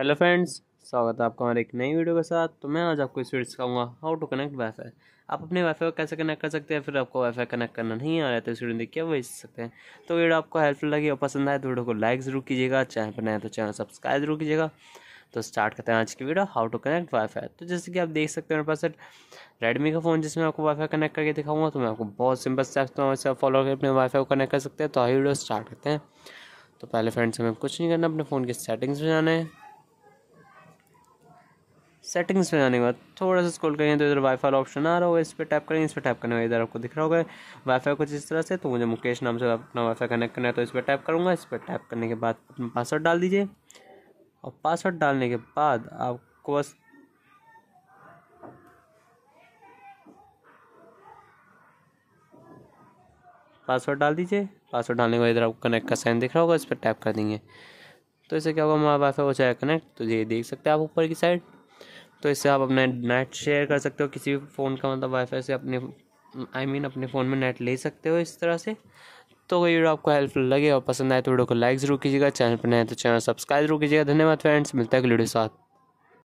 hello friends स्वागत है आपका हमारे एक नई वीडियो के साथ तो मैं आज आपको इस वीडियो सिखाऊंगा हाउ टू कनेक्ट वाईफाई आप अपने वाईफाई को कैसे कनेक्ट कर सकते हैं फिर आपको वाईफाई कनेक्ट करना नहीं आ रहा है तो इस वीडियो देखिए वही सीख सकते हैं तो वीडियो आपको हेल्पफुल लगी और पसंद आए तो वीडियो को लाइक जरूर कीजिएगा चैनल पर नए तो चैनल सब्सक्राइब जरूर कीजिएगा तो स्टार्ट करते हैं आज की video how to connect wifi तो जैसे कि आप देख सकते हैं मेरे पास रेडमी का फ़ोन जिसमें आपको वाईफाई कनेक्ट करके दिखाऊंगा तो मैं आपको बहुत सिंपल स्टेप्स तो वैसे फॉलो करके अपने वाईफाई को कनेक्ट कर सकते हैं तो आई वीडियो स्टार्ट करते हैं तो पहले फ्रेंड्स हमें कुछ नहीं करना अपने फ़ोन की सेटिंग्स में जाना है सेटिंग्स में आने के बाद थोड़ा सा स्क्रॉल करेंगे तो इधर वाईफाई ऑप्शन आ रहा होगा इस पर टैप करेंगे इस पर टैप करने इधर आपको दिख रहा होगा वाईफाई कुछ इस तरह से तो मुझे मुकेश नाम से अपना वाईफाई कनेक्ट करना है तो इस पर टैप करूँगा इस पर टैप करने के बाद अपना पासवर्ड डाल दीजिए और पासवर्ड डालने के बाद आपको बस पासवर्ड डाल दीजिए पासवर्ड डालने के बाद इधर आपको कनेक्ट का साइन दिख रहा होगा इस पर टैप कर देंगे तो इससे क्या होगा हमारा वाईफाई हो जाएगा कनेक्ट तो ये देख सकते हैं आप ऊपर की साइड तो इससे आप अपना नेट शेयर कर सकते हो किसी भी फ़ोन का मतलब वाईफाई से अपने आई I मीन mean, अपने फ़ोन में नेट ले सकते हो इस तरह से तो अगर वीडियो आपको हेल्पफुल लगे और पसंद आए तो वीडियो को लाइक ज़रूर कीजिएगा चैनल पर नए तो चैनल सब्सक्राइब जरूर कीजिएगा धन्यवाद फ्रेंड्स मिलता है वीडियो साथ